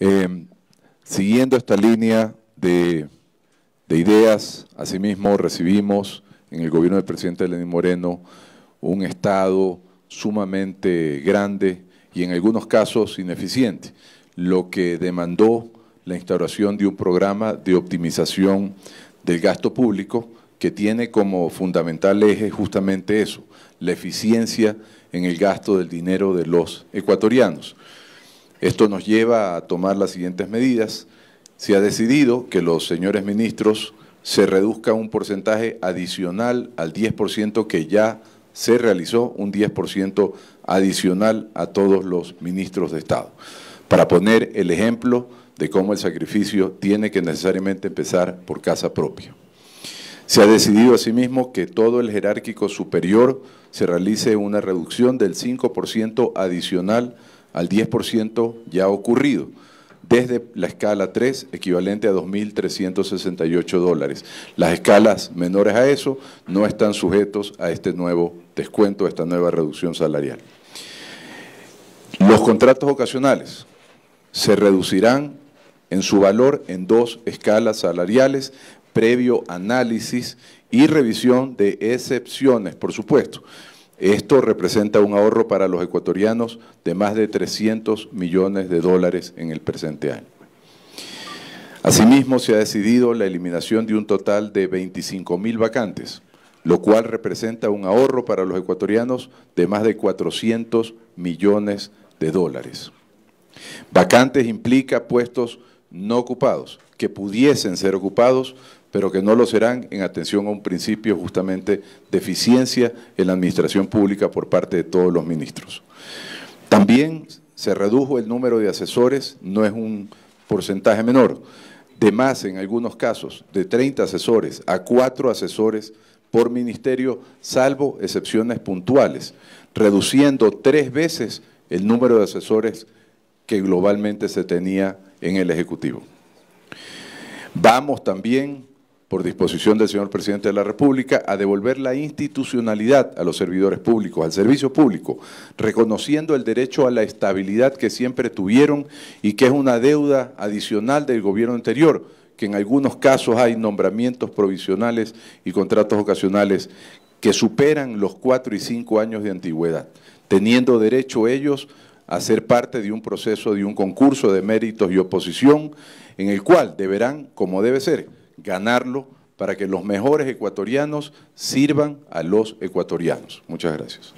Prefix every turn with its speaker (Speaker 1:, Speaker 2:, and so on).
Speaker 1: Em, siguiendo esta línea de, de, ideas, asimismo recibimos en el gobierno del presidente Lenín Moreno un Estado sumamente grande y en algunos casos ineficiente, lo que demandó la instauración de un programa de optimización del gasto público que tiene como fundamental eje justamente eso, la eficiencia en el gasto del dinero de los ecuatorianos. Esto nos lleva a tomar las siguientes medidas. Se ha decidido que los señores ministros se reduzca un porcentaje adicional al 10% que ya se realizó, un 10% adicional a todos los ministros de Estado, para poner el ejemplo de cómo el sacrificio tiene que necesariamente empezar por casa propia. Se ha decidido asimismo que todo el jerárquico superior se realice una reducción del 5% adicional al 10% ya ocurrido desde la escala 3, equivalente a 2.368 dólares. Las escalas menores a eso no están sujetos a este nuevo descuento, a esta nueva reducción salarial. Los contratos ocasionales se reducirán en su valor en dos escalas salariales previo análisis y revisión de excepciones, por supuesto. Esto representa un ahorro para los ecuatorianos de más de 300 millones de dólares en el presente año. Asimismo, se ha decidido la eliminación de un total de 25 mil vacantes, lo cual representa un ahorro para los ecuatorianos de más de 400 millones de dólares. Vacantes implica puestos no ocupados, que pudiesen ser ocupados, pero que no lo serán en atención a un principio justamente de eficiencia en la administración pública por parte de todos los ministros. También se redujo el número de asesores, no es un porcentaje menor, de más en algunos casos, de 30 asesores a 4 asesores por ministerio, salvo excepciones puntuales, reduciendo tres veces el número de asesores que globalmente se tenía en el Ejecutivo. Vamos también por disposición del señor presidente de la República, a devolver la institucionalidad a los servidores públicos, al servicio público, reconociendo el derecho a la estabilidad que siempre tuvieron y que es una deuda adicional del gobierno anterior, que en algunos casos hay nombramientos provisionales y contratos ocasionales que superan los cuatro y cinco años de antigüedad, teniendo derecho ellos a ser parte de un proceso, de un concurso de méritos y oposición, en el cual deberán, como debe ser, ganarlo para que los mejores ecuatorianos sirvan a los ecuatorianos. Muchas gracias.